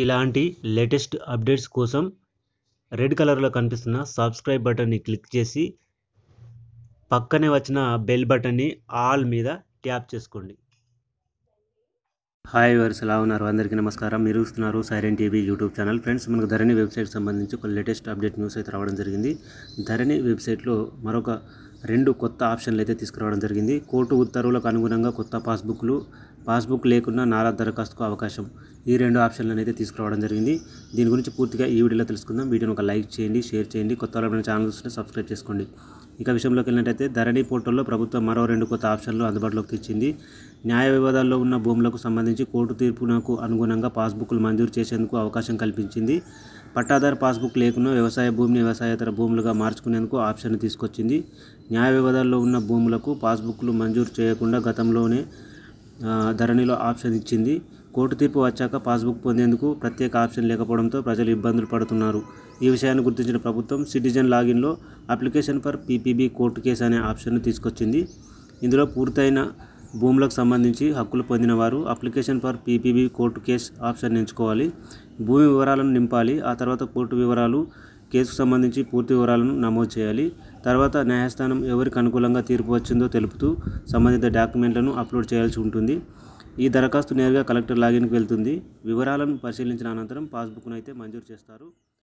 ఇలాంటి latest updates కోసం red కలర్లో కనిపిస్తున్న సబ్స్క్రైబ్ బటన్ని క్లిక్ చేసి పక్కనే వచ్చిన బెల్ బటన్ని ఆల్ మీద ట్యాప్ చేసుకోండి హాయ్ వర్స్ ఎలా ఉన్నారు అందరికీ నమస్కారం మీరు చూస్తున్నారు Siren TV YouTube channel friends మనకు ధరణి వెబ్సైట్ సంబంధించి ఒక లేటెస్ట్ అప్డేట్ న్యూస్ అయితే రావడం జరిగింది ధరణి వెబ్సైట్లో మరొక రెండు కొత్త ఆప్షన్లు అయితే తీసుకురావడం జరిగింది కోర్టు ఉత్తర్వులకు అనుగుణంగా కొత్త పాస్బుక్లు పాస్బుక్ లేకుండా నారా దరఖాస్తుకు అవకాశం ఈ రెండు ఆప్షన్లను అయితే తీసుకురావడం జరిగింది దీని గురించి పూర్తిగా ఈ వీడియోలో తెలుసుకుందాం వీడియోని ఒక లైక్ చేయండి షేర్ చేయండి కొత్త వాళ్ళ ఛానల్ చూస్తుంటే సబ్స్క్రైబ్ చేసుకోండి ఇక విషయంలోకి వెళ్ళినట్టయితే ధరణి పోర్టల్లో ప్రభుత్వం మరో రెండు కొత్త ఆప్షన్లు అందుబాటులోకి తెచ్చింది న్యాయ వివాదాల్లో ఉన్న భూములకు సంబంధించి కోర్టు తీర్పునకు అనుగుణంగా పాస్బుక్లు మంజూరు చేసేందుకు అవకాశం కల్పించింది పట్టాదారు పాస్బుక్ లేకుండా వ్యవసాయ భూమిని వ్యవసాయేతర భూములుగా మార్చుకునేందుకు ఆప్షన్ తీసుకొచ్చింది న్యాయ వివాదాల్లో ఉన్న భూములకు పాస్బుక్లు మంజూరు చేయకుండా గతంలోనే ధరణిలో ఆప్షన్ ఇచ్చింది కోర్టు తీర్పు వచ్చాక పాస్బుక్ పొందేందుకు ప్రత్యేక ఆప్షన్ లేకపోవడంతో ప్రజలు ఇబ్బందులు పడుతున్నారు ఈ విషయాన్ని గుర్తించిన ప్రభుత్వం సిటిజన్ లాగిన్లో application for PPB court case అనే ఆప్షన్ను తీసుకొచ్చింది ఇందులో పూర్తయిన భూములకు సంబంధించి హక్కులు పొందిన వారు application for PPB court case option ఎంచుకోవాలి భూమి వివరాలను నింపాలి ఆ తర్వాత కోర్టు వివరాలు కేసుకు సంబంధించి పూర్తి వివరాలను నమోదు చేయాలి తర్వాత న్యాయస్థానం ఎవరికి అనుకూలంగా తీర్పు వచ్చిందో తెలుపుతూ సంబంధిత డాక్యుమెంట్లను అప్లోడ్ చేయాల్సి ఉంటుంది ఈ దరఖాస్తు నేరుగా కలెక్టర్ లాగిన్కి వెళ్తుంది వివరాలను పరిశీలించిన అనంతరం పాస్బుక్ను అయితే మంజూరు చేస్తారు